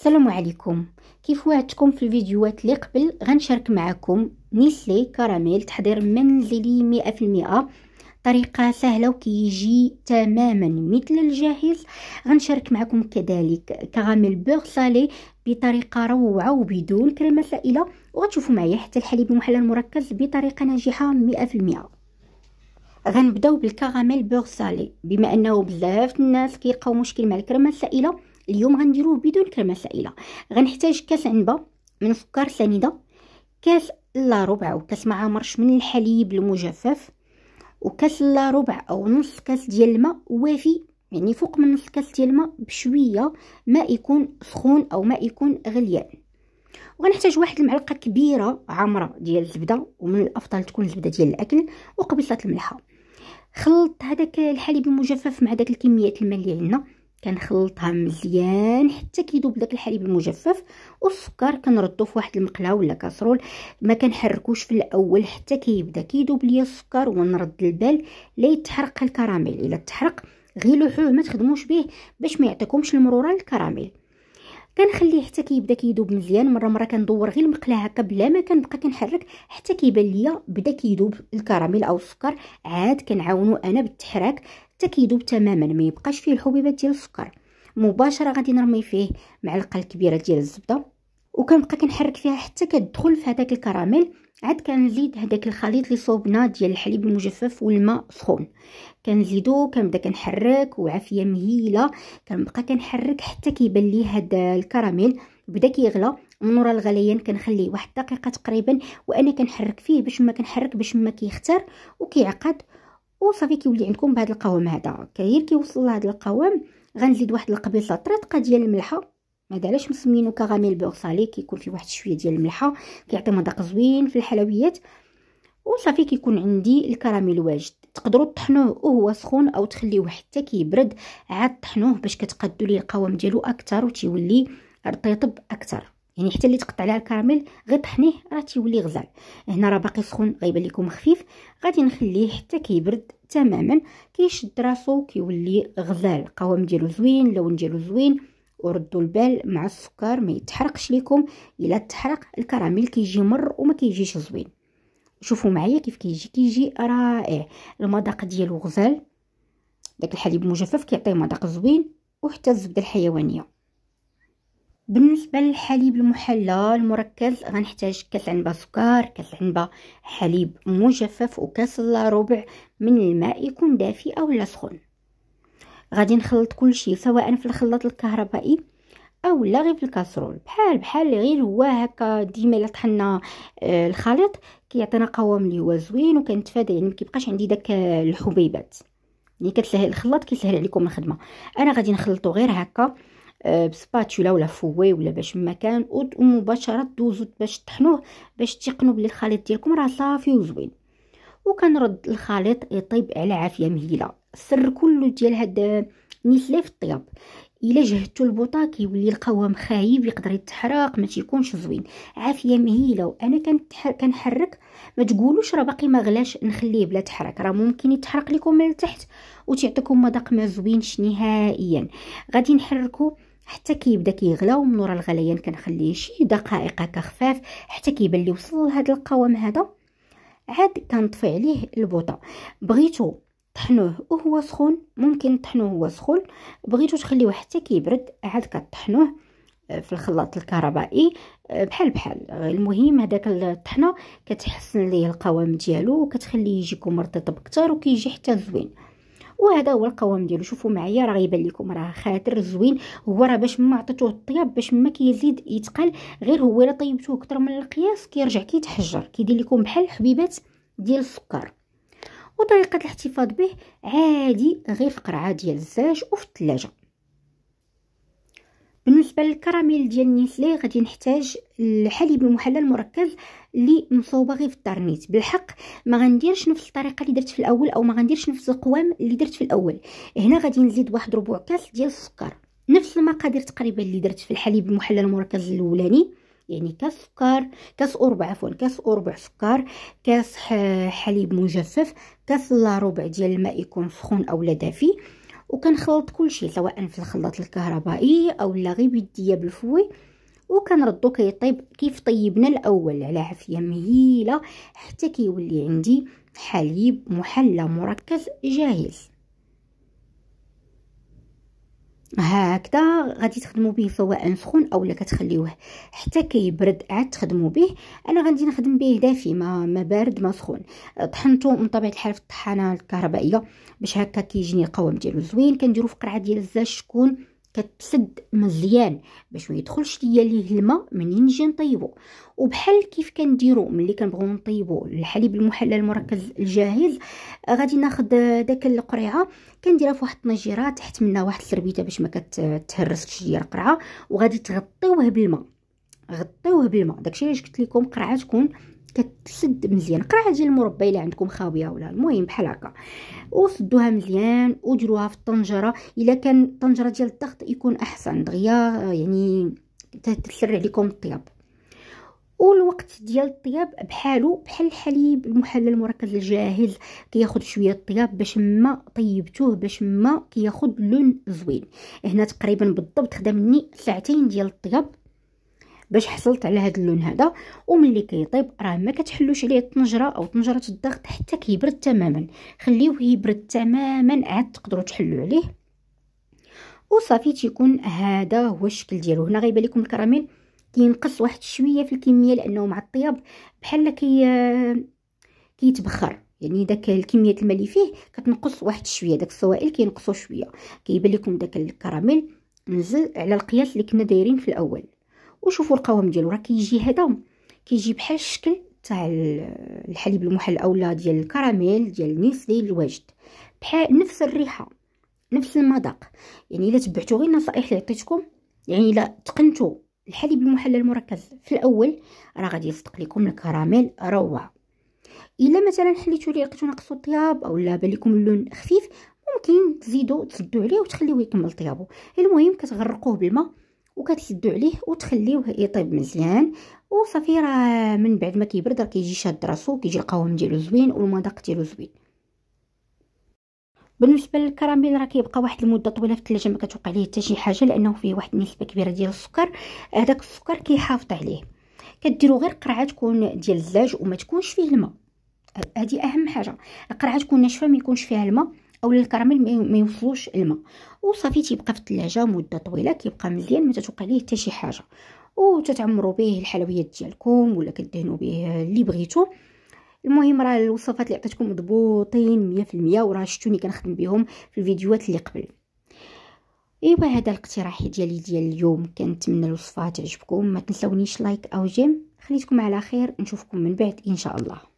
السلام عليكم كيف وعدتكم في الفيديوهات اللي قبل غنشارك معكم نيسلي كراميل تحضير منزلي 100% طريقة سهلة وكيجي تماما مثل الجاهز غنشارك معكم كذلك كراميل بيغ سالي بطريقة روعة وبدون كريمة سائلة وغتشوفوا معايا حتى الحليب المحلى المركز بطريقة ناجحة 100% غنبداو بالكراميل بيغ سالي بما انه بزاف الناس كيلقاو مشكل مع الكريمه السائله اليوم غنديروه بدون كلمه سائله غنحتاج كاس عنبه من سكر سنيده كاس لا ربع وكاس معمرش من الحليب المجفف وكاس لا ربع او نص كاس ديال الماء وافي يعني فوق من نص كاس ديال الماء بشويه ما يكون سخون او ما يكون غليان وغنحتاج واحد المعلقه كبيره عامره ديال الزبده ومن الافضل تكون الزبده ديال الاكل وقبيصه الملحه خلط هذاك الحليب المجفف مع داك الكميات الماء اللي عندنا كنخلطها مزيان حتى كيذوب داك الحليب المجفف والسكر كنردو في واحد المقله ولا كاسرول ما كنحركوش في الاول حتى كيبدا كيذوب ليا السكر ونرد البال لا يتحرق الكراميل الا تحرق غير لوحوه ما تخدموش به باش ما يعطيكمش المروره للكراميل كنخليه حتى كيبدا كيذوب مزيان مره مره كندور غير المقله هكا بلا ما كنبقى كنحرك حتى كيبان ليا بدا كيذوب الكراميل او السكر عاد كنعاونو انا بالتحراك حتى كيدوب تماما ما يبقاش فيه الحبيبات ديال السكر مباشره غادي نرمي فيه معلقه كبيره ديال الزبده وكنبقى كنحرك فيها حتى كتدخل في هذاك الكراميل عاد كنزيد هذاك الخليط اللي صوبنا ديال الحليب المجفف والماء سخون كنزيدو كنبدا كنحرك وعافيه مهيله كنبقى كنحرك حتى كيبان لي هذا الكراميل بدا كيغلى من ورا الغليان كنخليه واحد الدقيقه تقريبا وانا كنحرك فيه باش ما كنحرك باش ما كيختار وكيعقد وصافي كيولي عندكم بهذا القوام هذا غير كيوصل لهذا القوام غنزيد واحد القبيصه طريطقه ديال الملحه مادالاش مسمينو كغاميل بورصالي كيكون فيه واحد شويه ديال الملحه كيعطي مذاق زوين في الحلويات وصافي كيكون عندي الكراميل واجد تقدروا تطحنوه وهو سخون او تخليوه حتى كيبرد عاد طحنوه باش كتقادوا ليه القوام ديالو اكثر وتيولي رطيطب اكثر يعني حتى اللي تقطع عليها الكراميل غير طحنيه راه تيولي غزال هنا راه باقي سخون غيبان لكم خفيف غادي نخليه حتى كيبرد تماما كيشد راسو كيولي غزال القوام ديالو زوين اللون ديالو زوين وردوا البال مع السكر ما يتحرقش لكم الا تحرق الكراميل كيجي مر وما كيجيش زوين شوفوا معايا كيف كيجي كيجي رائع المذاق ديالو غزال داك الحليب المجفف كيعطي مذاق زوين وحتى الزبده الحيوانيه بالنسبه للحليب المحلى المركز غنحتاج كاس عنبه سكر كاس عنبه حليب مجفف وكاس الا ربع من الماء يكون دافي اولا سخون غادي نخلط كل شيء سواء في الخلاط الكهربائي او لا غير في الكاسرول بحال بحال غير هو هكا ديما الا طحنا آه، الخليط كيعطينا قوام اللي هو زوين وكنتفادى يعني ما كيبقاش عندي داك الحبيبات اللي يعني كتسهل الخلاط كيسهل عليكم الخدمه انا غادي نخلطو غير هكا آه، بسباتولا ولا فوي ولا باش ما كان ومباشره دوزو باش تحنوه باش تيقنوا بلي الخليط ديالكم راه صافي وزوين وكنرد الخليط يطيب على عافيه مهيله السر كله ديال هاد آه، نيسلي في الطياب الا جهدتو البوطا كيولي القوام خايب يقدر يتحرق ما تيكونش زوين عافيه مهيله وانا كنحرك ما تقولوش راه باقي ما غلاش نخليه بلا تحرك راه ممكن يتحرق لكم من التحت وتعطيكم مذاق ما زوينش نهائيا غادي نحركو حتى كيبدا كيغلى ومن ورا الغليان كنخليه شي دقائق هكا خفاف حتى كيبان لي وصل لهذا القوام هذا عاد كنطفي عليه البوطه بغيتو طحنوه وهو سخون ممكن طحنوه وهو سخون بغيتو تخليوه حتى كيبرد عاد كطحنوه آه، في الخلاط الكهربائي آه، بحال بحال المهم هذاك الطحنه كتحسن ليه القوام ديالو وكتخليه يجيكم كمرطب اكثر وكيجي حتى زوين وهذا هو القوام ديالو شوفوا معايا راه غيبان لكم راه خاطر زوين هو راه باش ما عطيتوه الطياب باش ما كيزيد يتقل غير هو الا طيبتوه كتر من القياس كيرجع كيتحجر كيدير لكم بحال حبيبات ديال السكر وطريقه الاحتفاظ به عادي غير في قرعه ديال الزاج وفي الثلاجه بالنسبه للكراميل ديال نيسلي غادي نحتاج الحليب المحلى المركز اللي مصوبه غير في الطرنيط بالحق ما غنديرش نفس الطريقه اللي درت في الاول او ما غنديرش نفس القوام اللي درت في الاول هنا غادي نزيد واحد ربع كاس ديال السكر نفس المقادير تقريبا اللي درت في الحليب المحلى المركز الاولاني يعني كاس سكر كاس اربع عفوا كاس اربع سكر كاس حليب مجفف كاس لا ربع ديال الماء يكون سخون اولا دافي وكنخلط كلشي سواء في الخلاط الكهربائي او لا غير بيديه بالفوي وكنردو كيطيب كيف طيبنا الاول على عافيه مهيله حتى كيولي عندي حليب محلى مركز جاهز هكذا غادي تخدموا به سواء سخون اولا كتخليوه حتى كيبرد عاد تخدموا به انا غادي نخدم به دافي ما, ما بارد ما سخون طحنته من طبيعه الحال في الطحانه الكهربائيه باش هكا كيجيني القوام ديالو زوين كنديرو في قرعه ديال الزاج شكون كتسد مزيان باش ما يدخلش ليا ليه الماء منين نجي نطيبو وبحال كيف كنديرو ملي كنبغيو نطيبو الحليب المحلى المركز الجاهز غادي ناخد داك القريعه كنديرها فواحد الطنجيره تحت منها واحد السربيته باش ما كتهرسش ليا القرعه وغادي تغطيوه بالماء غطيوه بالماء داكشي علاش قلت لكم قرعه تكون كتسد مزيان قرعه ديال المربى الا عندكم خاويه ولا المهم بحال هكا وسدوها مزيان وديروها في الطنجره الا كان الطنجره ديال الضغط يكون احسن دغيا يعني تسرع لكم الطياب والوقت ديال الطياب بحالو بحال الحليب المحلى المركز الجاهز كياخد شويه الطياب باش ما طيبتوه باش ما كياخد لون زوين هنا تقريبا بالضبط خدا مني ساعتين ديال الطياب باش حصلت على هذا اللون هذا وملي كيطيب راه ما كتحلوش عليه الطنجره او طنجره الضغط حتى كيبرد تماما خليوه يبرد تماما عاد تقدروا تحلوا عليه وصافي تيكون هذا هو الشكل ديالو هنا غيبان لكم الكراميل كينقص واحد شويه في الكميه لانه مع الطياب بحال كي كيتبخر يعني داك الكميه الماء اللي فيه كتنقص واحد شويه داك السوائل كينقصوا شويه كيبان لكم داك الكراميل نزل على القياس اللي كنا دايرين في الاول وشوفوا القوام ديالو راه كيجي هذا كيجي بحال الشكل تاع الحليب المحلى اولا ديال الكراميل ديال نيسلي الواجد بحال نفس الريحه نفس المذاق يعني الا تبعتوا غير النصائح اللي عطيتكم يعني الا تقنتوا الحليب المحلى المركز في الاول راه غادي يصدق لكم الكراميل روعه الا مثلا حليتوا ليه لقيتوا ناقصو الطياب اولا بان لكم اللون خفيف ممكن تزيدوا تسدوا عليه وتخليوه يكمل طيابه المهم كتغرقوه بالماء وكتسدو عليه وتخليوه يطيب مزيان وصافي راه من بعد ما كيبرد راه كيجي شاد راسو كيجي القوام ديالو زوين والمذاق ديالو زوين بالنسبه للكراميل راه كيبقى واحد المده طويله في الثلاجه ما كتوقع ليه حتى شي حاجه لانه فيه واحد النسبه كبيره ديال السكر هذاك السكر كيحافظ عليه كديروا غير قرعه تكون ديال الزاج وما تكونش فيه الماء هذه اهم حاجه القرعه تكون ناشفه ما يكونش فيها الماء اولا الكراميل ما يوصلوش الماء وصافي تيبقى في الثلاجه مده طويله كيبقى مزيان ما تتوقع ليه حتى شي حاجه وتتعمروا به الحلويات ديالكم ولا كدهنوا به اللي بغيتو المهم راه الوصفات اللي عطيتكم مضبوطين 100% وراه شفتوني كنخدم بهم في الفيديوهات اللي قبل ايوا هذا الاقتراح ديالي ديال اليوم كنتمنى الوصفه تعجبكم ما تنساونيش لايك او جيم خليتكم على خير نشوفكم من بعد ان شاء الله